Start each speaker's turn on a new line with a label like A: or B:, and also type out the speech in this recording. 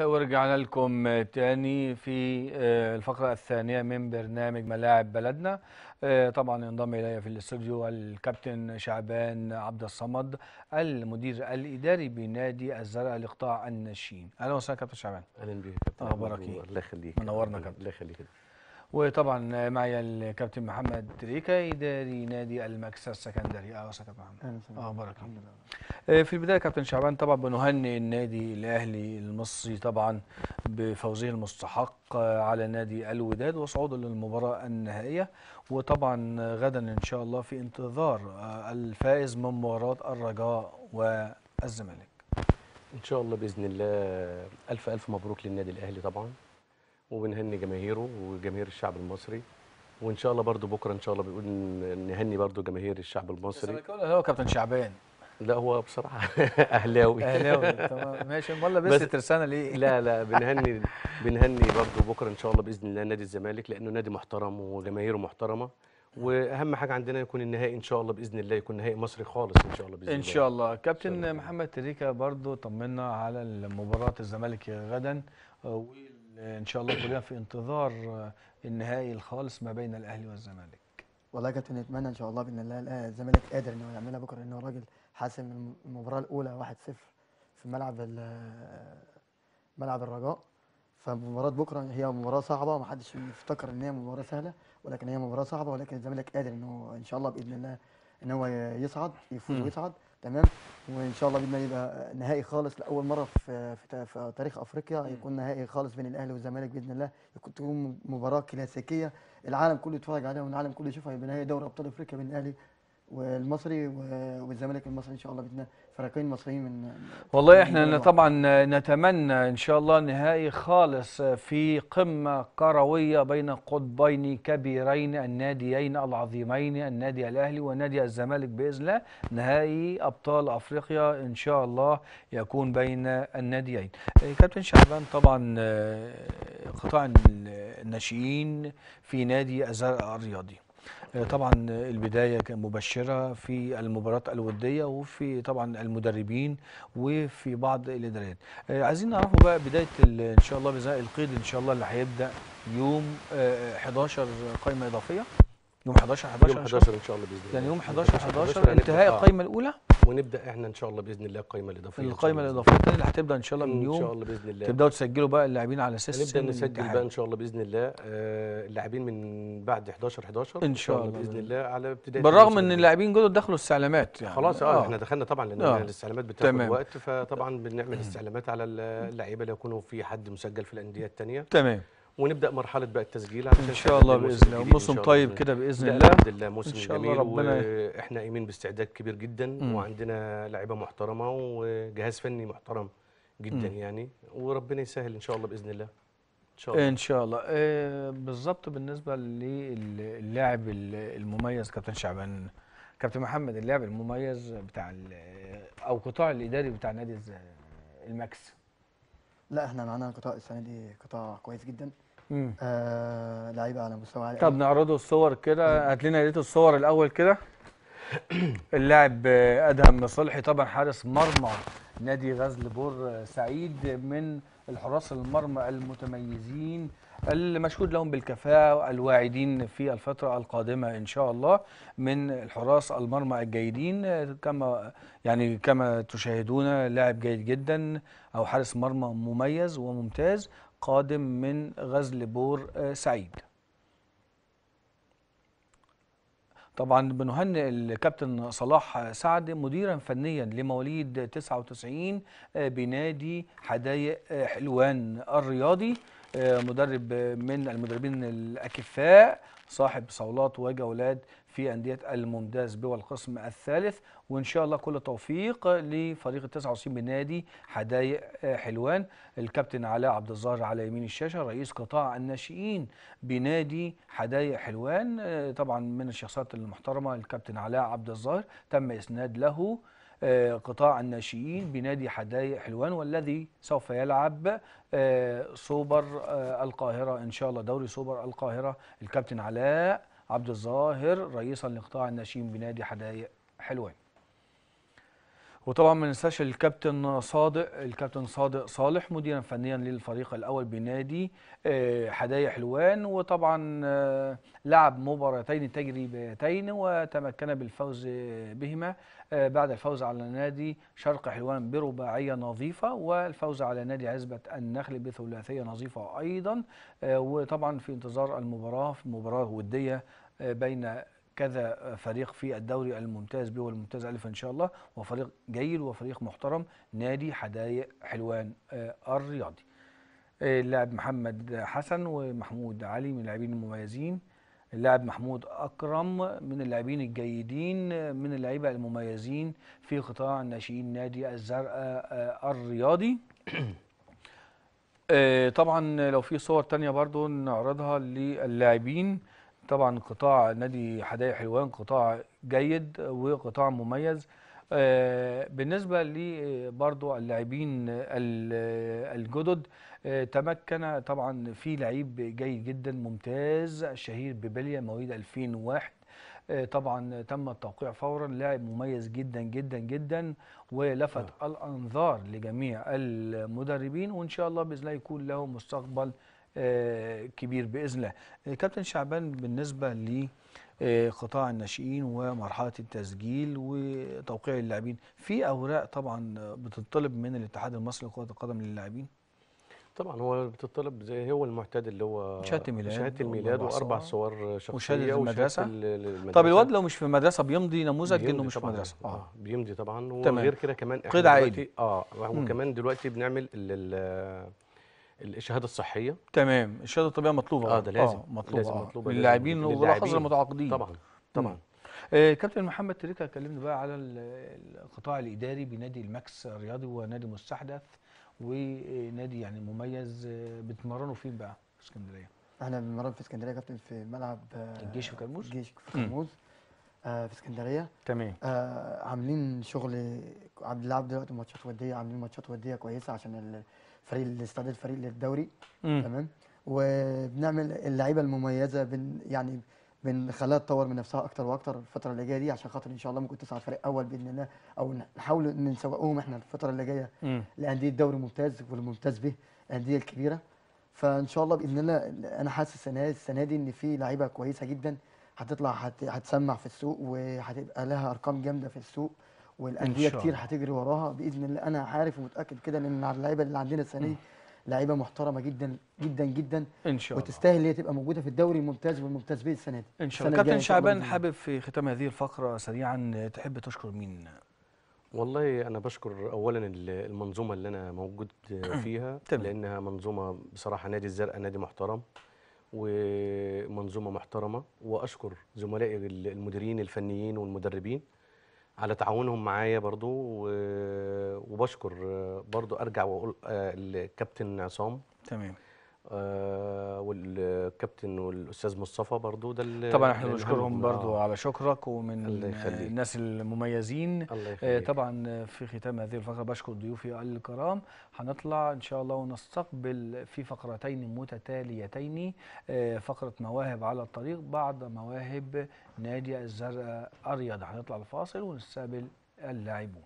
A: ورجعنا لكم تاني في آه، الفقرة الثانية من برنامج ملاعب بلدنا آه، طبعا ينضم إلي في الاستوديو الكابتن شعبان عبد الصمد المدير الإداري بنادي الزرع لقطاع الناشئين أهلا
B: وسهلا كابتن شعبان أهلا بيك كابتن أخبارك إيه؟ الله يخليك منورنا كابتن الله يخليك
A: وطبعا معي الكابتن محمد تريكا اداري نادي المكسه السكندري اه كابتن محمد اخبارك آه في البدايه كابتن شعبان طبعا بنهنئ النادي الاهلي المصري طبعا بفوزه المستحق على نادي الوداد وصعوده للمباراه النهائيه وطبعا غدا ان شاء الله في انتظار الفائز
B: من مباراه الرجاء والزمالك ان شاء الله باذن الله الف الف مبروك للنادي الاهلي طبعا وبنهني جماهيره وجماهير الشعب المصري وان شاء الله برضو بكره ان شاء الله بيقول نهني برضو جماهير الشعب المصري بس هو كابتن شعبان لا هو بصراحه اهلاوي اهلاوي تمام ماشي امال بس ترسانه ليه لا لا بنهني بنهني برضو بكره ان شاء الله باذن الله نادي الزمالك لانه نادي محترم وجماهيره محترمه واهم حاجه عندنا يكون النهائي ان شاء الله باذن الله يكون نهائي مصري خالص ان شاء الله باذن الله ان شاء الله
A: كابتن محمد تريكا برضو طمنا على مباراه الزمالك غدا آه، ان شاء الله كلنا في انتظار النهائي
C: الخالص ما بين الاهلي والزمالك والله كابتن نتمنى ان شاء الله باذن الله الزمالك قادر ان هو يعملها بكره لان هو راجل حاسم المباراه الاولى 1-0 في ملعب آه، ملعب الرجاء فمباراه بكره هي مباراه صعبه ومحدش يفتكر ان هي مباراه سهله ولكن هي مباراه صعبه ولكن الزمالك قادر ان هو ان شاء الله باذن الله ان هو يصعد يفوز ويصعد تمام وان شاء الله باذن الله يبقى نهائي خالص لاول مره في في تاريخ افريقيا يكون نهائي خالص بين الاهلي والزمالك باذن الله يكون تكون مباراه كلاسيكيه العالم كله يتفرج عليها والعالم كله يشوفها يبقى نهائي دوري ابطال افريقيا بين الاهلي والمصري والزمالك المصري ان شاء الله باذن فريقين مصريين من
A: والله احنا طبعا نتمنى ان شاء الله نهائي خالص في قمه كرويه بين قطبين كبيرين الناديين العظيمين النادي الاهلي ونادي الزمالك باذن الله نهائي ابطال افريقيا ان شاء الله يكون بين الناديين إيه، كابتن شعبان طبعا آه، قطاع الناشئين في نادي الزرق الرياضي آه، طبعا البداية كان مبشرة في المباراة الودية وفي طبعا المدربين وفي بعض الإدارات آه، عايزين نعرفوا بقى بداية إن شاء الله بزاق القيد إن شاء الله اللي هيبدأ يوم 11 آه،
B: قائمة إضافية يوم 11 11 يوم 11 ان شاء الله باذن يعني الله يعني يوم 11, 11 انتهاء القائمه الاولى ونبدا احنا ان شاء الله باذن الله القائمه الاضافيه القائمه الاضافيه اللي هتبدا ان شاء الله من يوم ان شاء الله باذن الله تبداوا تسجلوا بقى اللاعبين على اساس نبدا نسجل بقى ان شاء الله باذن الله آه، اللاعبين من بعد 11 11 ان شاء الله باذن الله على ابتداء بالرغم ان
A: اللاعبين جدد دخلوا استعلامات يعني خلاص آه،, اه احنا دخلنا طبعا لان آه. الاستعلامات بتاخد
B: وقت فطبعا بنعمل استعلامات على اللعيبه اللي يكونوا في حد مسجل في الانديه الثانيه تمام ونبدا مرحله بقى التسجيل ان شاء الله باذن الله موسم طيب كده باذن الله الحمد لله موسم إن شاء جميل واحنا قايمين باستعداد كبير جدا مم. وعندنا لعيبه محترمه وجهاز فني محترم جدا مم. يعني وربنا يسهل ان شاء الله باذن الله ان شاء الله ان شاء الله آه بالظبط بالنسبه
A: للاعب المميز كابتن شعبان كابتن محمد اللاعب المميز
C: بتاع او قطاع الاداري بتاع نادي الماكس لا احنا معانا قطاع السنه دي قطاع كويس جدا آه لعيبه على مستوى عالي طب
A: نعرضه الصور كده هات لنا يا ريت الصور الاول كده اللاعب ادهم صلحي طبعا حارس مرمى نادي غزل بور سعيد من الحراس المرمى المتميزين المشهود لهم بالكفاءة الواعدين في الفترة القادمة إن شاء الله من الحراس المرمى الجيدين كما يعني كما تشاهدون لاعب جيد جدا أو حارس مرمى مميز وممتاز قادم من غزل بور آه، سعيد طبعا بنهنئ الكابتن صلاح سعد مديرا فنيا لمواليد 99 آه، بنادي حدائق آه، حلوان الرياضي آه، مدرب من المدربين الاكفاء صاحب صولات وجولات في انديه الممتاز بوا القسم الثالث وان شاء الله كل توفيق لفريق ال 99 من نادي حدايق آه، حلوان الكابتن علاء عبد الظاهر على يمين الشاشه رئيس قطاع الناشئين بنادي حدايق حلوان آه، طبعا من الشخصيات المحترمه الكابتن علاء عبد الظاهر تم اسناد له آه، قطاع الناشئين بنادي حدائق حلوان والذي سوف يلعب آه، سوبر آه، القاهرة إن شاء الله دوري سوبر القاهرة الكابتن علاء عبد الظاهر رئيسا لقطاع الناشئين بنادي حدائق حلوان وطبعا ما ننساش الكابتن صادق الكابتن صادق صالح مديرا فنيا للفريق الاول بنادي آه، حدايا حلوان وطبعا آه، لعب مباراتين تجريبيتين وتمكن بالفوز بهما آه، بعد الفوز على نادي شرق حلوان برباعيه نظيفه والفوز على نادي عزبه النخل بثلاثيه نظيفه ايضا وطبعا في انتظار المباراه في مباراه وديه بين كذا فريق في الدوري الممتاز به والممتاز الف ان شاء الله وفريق جيد وفريق محترم نادي حدائق حلوان آه، الرياضي آه، اللاعب محمد حسن ومحمود علي من اللاعبين المميزين اللاعب محمود اكرم من اللاعبين الجيدين آه، من اللعيبه المميزين في قطاع الناشئين نادي الزرقاء الرياضي طبعا لو في صور تانية برضو نعرضها للاعبين طبعا قطاع نادي حدائق حلوان قطاع جيد وقطاع مميز آه، بالنسبة لبرضو آه، اللاعبين الجدد آه، تمكن طبعا في لعيب جيد جدا ممتاز الشهير ببليا مواليد 2001 طبعا تم التوقيع فورا لاعب مميز جدا جدا جدا ولفت الانظار لجميع المدربين وان شاء الله باذن الله يكون له مستقبل كبير باذن الله. آه، كابتن شعبان بالنسبه ل آه، قطاع الناشئين ومرحله التسجيل وتوقيع اللاعبين، في اوراق طبعا بتطلب من الاتحاد المصري لكره القدم للاعبين؟
B: طبعا هو بتطلب زي هو المعتاد اللي هو شهاده الميلاد شهاده الميلاد واربع صور شخصيه وشهاده المدرسه المدرسة طب الواد لو مش في المدرسه بيمضي نموذج انه مش في المدرسه آه،, اه بيمضي طبعا وغير كده كمان احنا قيد عائلي اه وكمان دلوقتي بنعمل الشهاده الصحيه تمام الشهاده الطبيه مطلوبه اه ده لازم آه مطلوبه لازم آه. مطلوبه للاعبين المتعاقدين طبعا
A: طبعا آه كابتن محمد تريكه كلمني بقى على القطاع الاداري بنادي الماكس الرياضي ونادي مستحدث ونادي
C: يعني مميز آه، بتمرنوا فين بقى في اسكندريه احنا بنمرن في اسكندريه كابتن في ملعب آه، الجيش في كرموز الجيش في كرموز آه في اسكندريه تمام آه عاملين شغل عبد اللاعب دلوقتي ماتشات وديه عاملين ماتشات وديه كويسه عشان فريق الاستعداد الفريق للدوري تمام وبنعمل اللعيبه المميزه بن يعني بنخليها تطور من نفسها اكتر واكتر الفتره اللي جايه دي عشان خاطر ان شاء الله ممكن تصعد فريق اول باذن الله او نحاول نسوقهم احنا الفتره اللي جايه لانديه الدوري الممتاز والممتاز به الانديه الكبيره فان شاء الله باذن الله انا حاسس السنه دي ان في لعيبه كويسه جدا هتطلع هتسمع في السوق وهتبقى لها ارقام جامده في السوق والانديه كتير هتجري وراها باذن الله انا عارف ومتاكد كده ان اللعيبه اللي عندنا السنه دي لعيبه محترمه جدا جدا جدا ان شاء الله وتستاهل ان هي تبقى موجوده في الدوري الممتاز والممتاز به السنه دي ان شاء الله كابتن شعبان
A: حابب في ختام هذه الفقره سريعا تحب تشكر مين
B: والله انا بشكر اولا المنظومه اللي انا موجود فيها لانها منظومه بصراحه نادي الزرقاء نادي محترم ومنظومه محترمه واشكر زملائي المديرين الفنيين والمدربين على تعاونهم معايا برضو وبشكر برضو ارجع واقول الكابتن آه، عصام تمام آه، والكابتن والاستاذ مصطفى برضو ده طبعا احنا بنشكرهم برضو
A: آه. على شكرك ومن الله الناس المميزين الله آه، يخليك. طبعا في ختام هذه الفقره بشكر ضيوفي الكرام هنطلع ان شاء الله ونستقبل في فقرتين متتاليتين فقره مواهب على الطريق بعد مواهب نادي الزرقاء الرياضه هنطلع الفاصل ونستقبل اللاعبون